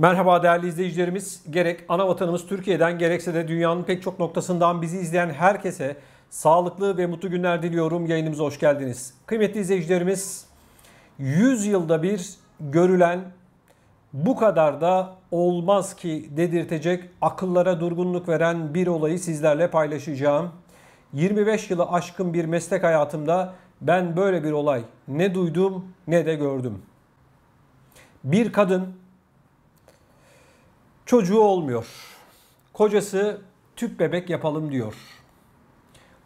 Merhaba değerli izleyicilerimiz. Gerek ana vatanımız Türkiye'den gerekse de dünyanın pek çok noktasından bizi izleyen herkese sağlıklı ve mutlu günler diliyorum. Yayınımıza hoş geldiniz. Kıymetli izleyicilerimiz, 100 yılda bir görülen bu kadar da olmaz ki dedirtecek akıllara durgunluk veren bir olayı sizlerle paylaşacağım. 25 yılı aşkın bir meslek hayatımda ben böyle bir olay ne duydum ne de gördüm. Bir kadın Çocuğu olmuyor. Kocası tüp bebek yapalım diyor.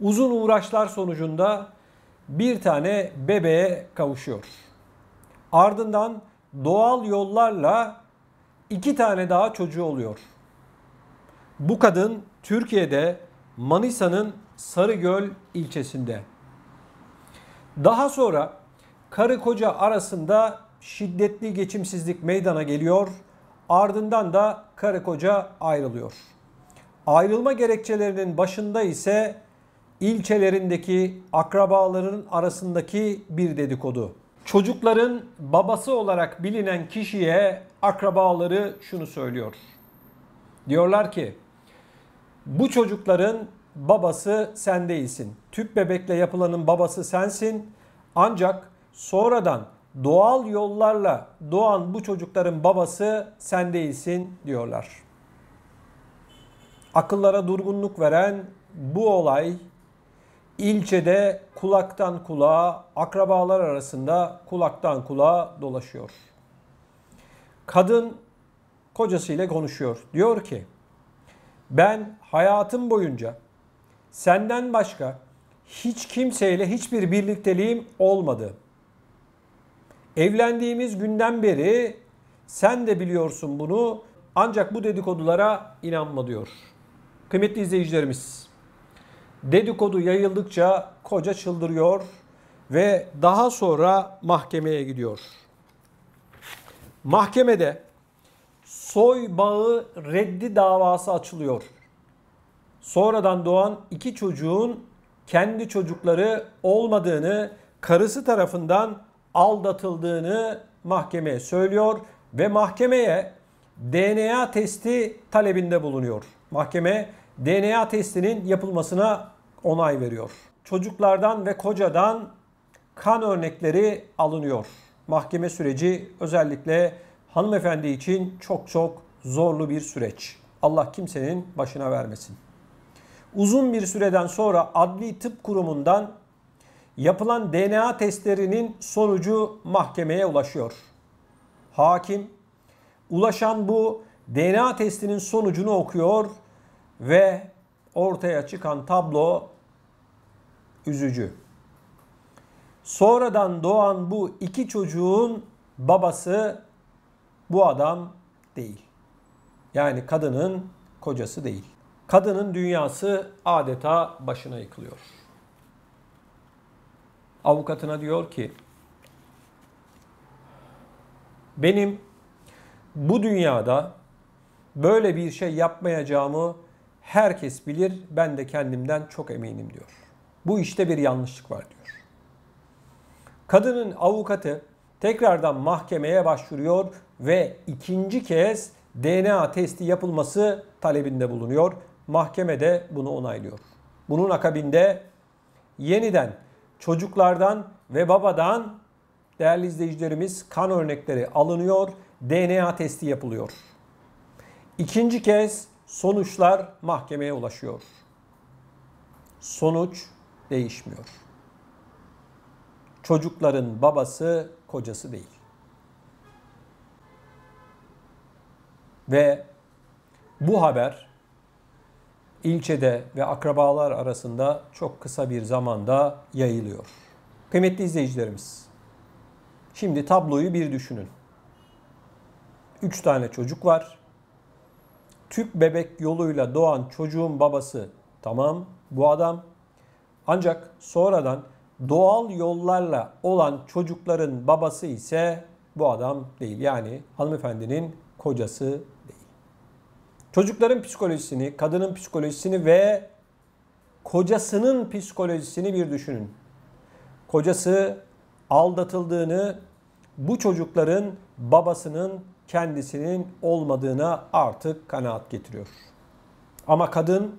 Uzun uğraşlar sonucunda bir tane bebeğe kavuşuyor. Ardından doğal yollarla iki tane daha çocuğu oluyor. Bu kadın Türkiye'de Manisa'nın Sarıgöl ilçesinde. Daha sonra karı koca arasında şiddetli geçimsizlik meydana geliyor Ardından da karı koca ayrılıyor. Ayrılma gerekçelerinin başında ise ilçelerindeki akrabaların arasındaki bir dedikodu. Çocukların babası olarak bilinen kişiye akrabaları şunu söylüyor. Diyorlar ki bu çocukların babası sen değilsin. Tüp bebekle yapılanın babası sensin. Ancak sonradan doğal yollarla doğan bu çocukların babası sen değilsin diyorlar. Akıllara durgunluk veren bu olay ilçede kulaktan kulağa, akrabalar arasında kulaktan kulağa dolaşıyor. Kadın kocasıyla konuşuyor. Diyor ki ben hayatım boyunca senden başka hiç kimseyle hiçbir birlikteliğim olmadı.'' Evlendiğimiz günden beri sen de biliyorsun bunu ancak bu dedikodulara inanma diyor. Kıymetli izleyicilerimiz dedikodu yayıldıkça koca çıldırıyor ve daha sonra mahkemeye gidiyor. Mahkemede soy bağı reddi davası açılıyor. Sonradan doğan iki çocuğun kendi çocukları olmadığını karısı tarafından aldatıldığını mahkemeye söylüyor ve mahkemeye DNA testi talebinde bulunuyor. Mahkeme DNA testinin yapılmasına onay veriyor. Çocuklardan ve kocadan kan örnekleri alınıyor. Mahkeme süreci özellikle hanımefendi için çok çok zorlu bir süreç. Allah kimsenin başına vermesin. Uzun bir süreden sonra Adli Tıp Kurumu'ndan yapılan DNA testlerinin sonucu mahkemeye ulaşıyor. Hakim ulaşan bu DNA testinin sonucunu okuyor ve ortaya çıkan tablo üzücü. Sonradan doğan bu iki çocuğun babası bu adam değil. Yani kadının kocası değil. Kadının dünyası adeta başına yıkılıyor avukatına diyor ki benim bu dünyada böyle bir şey yapmayacağımı herkes bilir. Ben de kendimden çok eminim diyor. Bu işte bir yanlışlık var diyor. Kadının avukatı tekrardan mahkemeye başvuruyor ve ikinci kez DNA testi yapılması talebinde bulunuyor. Mahkeme de bunu onaylıyor. Bunun akabinde yeniden çocuklardan ve babadan değerli izleyicilerimiz kan örnekleri alınıyor, DNA testi yapılıyor. İkinci kez sonuçlar mahkemeye ulaşıyor. Sonuç değişmiyor. Çocukların babası kocası değil. Ve bu haber ilçede ve akrabalar arasında çok kısa bir zamanda yayılıyor. Kıymetli izleyicilerimiz, şimdi tabloyu bir düşünün. Üç tane çocuk var. Tüp bebek yoluyla doğan çocuğun babası tamam bu adam. Ancak sonradan doğal yollarla olan çocukların babası ise bu adam değil. Yani hanımefendinin kocası çocukların psikolojisini, kadının psikolojisini ve kocasının psikolojisini bir düşünün. Kocası aldatıldığını, bu çocukların babasının kendisinin olmadığına artık kanaat getiriyor. Ama kadın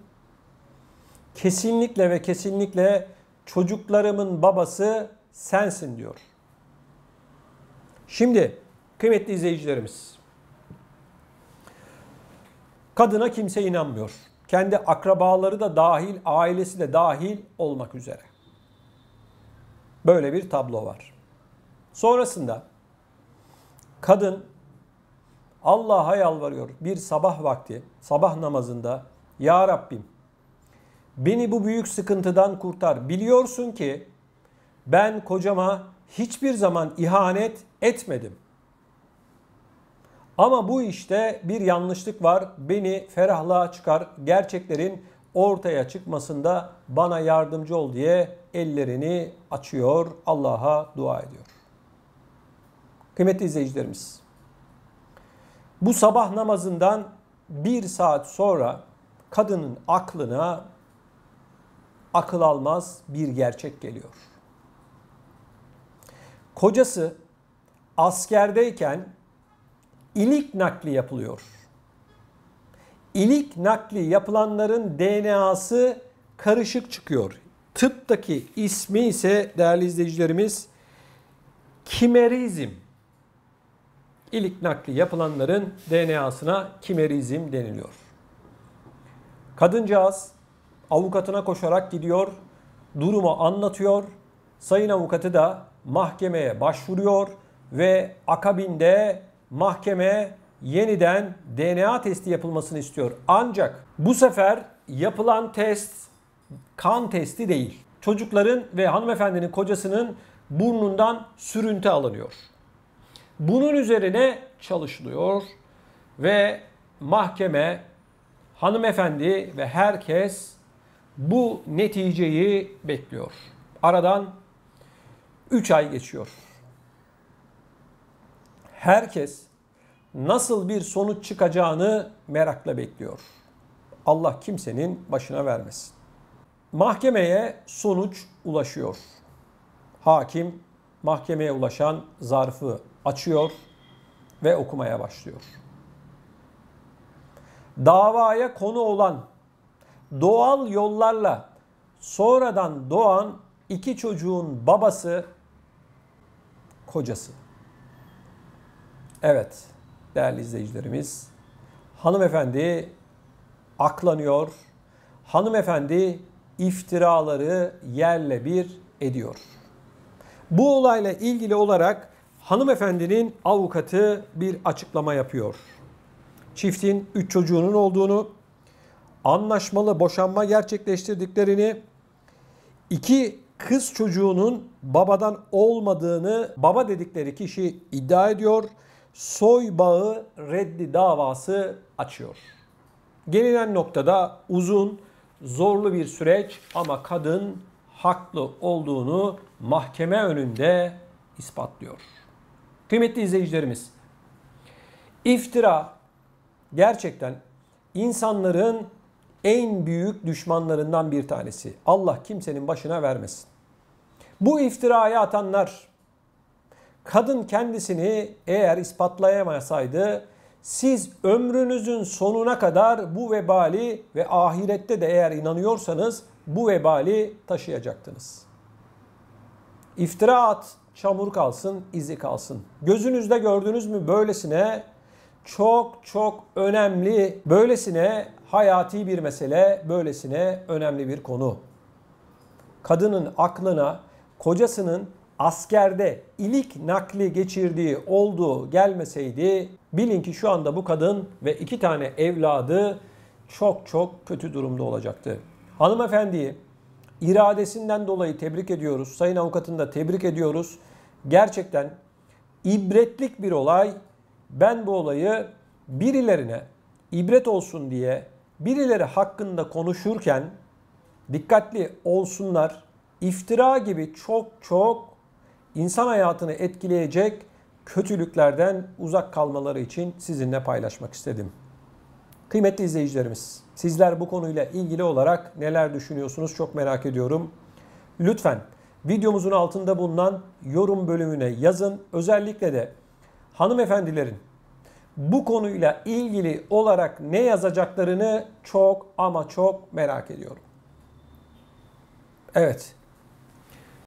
kesinlikle ve kesinlikle çocuklarımın babası sensin diyor. Şimdi kıymetli izleyicilerimiz Kadına kimse inanmıyor. Kendi akrabaları da dahil, ailesi de dahil olmak üzere. Böyle bir tablo var. Sonrasında kadın Allah'a yalvarıyor bir sabah vakti, sabah namazında Ya Rabbim beni bu büyük sıkıntıdan kurtar. Biliyorsun ki ben kocama hiçbir zaman ihanet etmedim. Ama bu işte bir yanlışlık var. Beni ferahlığa çıkar. Gerçeklerin ortaya çıkmasında bana yardımcı ol diye ellerini açıyor. Allah'a dua ediyor. Kıymetli izleyicilerimiz. Bu sabah namazından bir saat sonra kadının aklına akıl almaz bir gerçek geliyor. Kocası askerdeyken ilik nakli yapılıyor. İlik nakli yapılanların DNA'sı karışık çıkıyor. Tıptaki ismi ise değerli izleyicilerimiz kimerizm. İlik nakli yapılanların DNA'sına kimerizm deniliyor. Kadıncağız avukatına koşarak gidiyor, durumu anlatıyor. Sayın avukatı da mahkemeye başvuruyor ve akabinde mahkeme yeniden DNA testi yapılmasını istiyor. Ancak bu sefer yapılan test kan testi değil. Çocukların ve hanımefendinin kocasının burnundan sürüntü alınıyor. Bunun üzerine çalışılıyor ve mahkeme, hanımefendi ve herkes bu neticeyi bekliyor. Aradan 3 ay geçiyor herkes nasıl bir sonuç çıkacağını merakla bekliyor. Allah kimsenin başına vermesin. Mahkemeye sonuç ulaşıyor. Hakim mahkemeye ulaşan zarfı açıyor ve okumaya başlıyor. Davaya konu olan doğal yollarla sonradan doğan iki çocuğun babası kocası. Evet değerli izleyicilerimiz hanımefendi aklanıyor. Hanımefendi iftiraları yerle bir ediyor. Bu olayla ilgili olarak hanımefendinin avukatı bir açıklama yapıyor. Çiftin 3 çocuğunun olduğunu, anlaşmalı boşanma gerçekleştirdiklerini, iki kız çocuğunun babadan olmadığını baba dedikleri kişi iddia ediyor soybağı reddi davası açıyor. Gelinen noktada uzun, zorlu bir süreç ama kadın haklı olduğunu mahkeme önünde ispatlıyor. Kıymetli izleyicilerimiz, iftira gerçekten insanların en büyük düşmanlarından bir tanesi. Allah kimsenin başına vermesin. Bu iftiraya atanlar kadın kendisini eğer ispatlayamasaydı siz ömrünüzün sonuna kadar bu vebali ve ahirette de eğer inanıyorsanız bu vebali taşıyacaktınız. İftira at, çamur kalsın, izi kalsın. Gözünüzde gördünüz mü böylesine çok çok önemli, böylesine hayati bir mesele, böylesine önemli bir konu. Kadının aklına kocasının askerde ilik nakli geçirdiği olduğu gelmeseydi bilin ki şu anda bu kadın ve iki tane evladı çok çok kötü durumda olacaktı. Hanımefendiyi iradesinden dolayı tebrik ediyoruz. Sayın avukatını da tebrik ediyoruz. Gerçekten ibretlik bir olay. Ben bu olayı birilerine ibret olsun diye birileri hakkında konuşurken dikkatli olsunlar. İftira gibi çok çok insan hayatını etkileyecek kötülüklerden uzak kalmaları için sizinle paylaşmak istedim. Kıymetli izleyicilerimiz, sizler bu konuyla ilgili olarak neler düşünüyorsunuz çok merak ediyorum. Lütfen videomuzun altında bulunan yorum bölümüne yazın. Özellikle de hanımefendilerin bu konuyla ilgili olarak ne yazacaklarını çok ama çok merak ediyorum. Evet,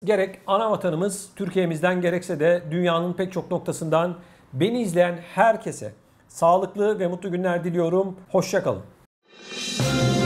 Gerek ana vatanımız Türkiye'mizden gerekse de dünyanın pek çok noktasından beni izleyen herkese sağlıklı ve mutlu günler diliyorum. Hoşçakalın. kalın.